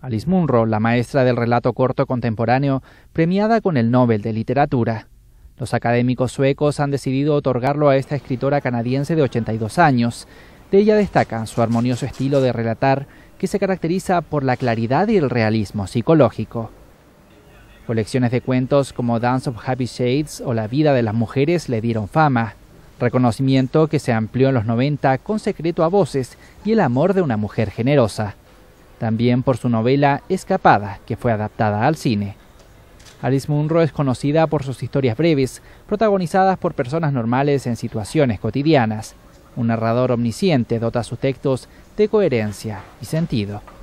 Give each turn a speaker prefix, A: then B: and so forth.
A: Alice Munro, la maestra del relato corto contemporáneo, premiada con el Nobel de Literatura. Los académicos suecos han decidido otorgarlo a esta escritora canadiense de 82 años. De ella destacan su armonioso estilo de relatar, que se caracteriza por la claridad y el realismo psicológico. Colecciones de cuentos como Dance of Happy Shades o La vida de las mujeres le dieron fama reconocimiento que se amplió en los 90 con Secreto a Voces y El Amor de una Mujer Generosa, también por su novela Escapada, que fue adaptada al cine. Alice Munro es conocida por sus historias breves, protagonizadas por personas normales en situaciones cotidianas. Un narrador omnisciente dota sus textos de coherencia y sentido.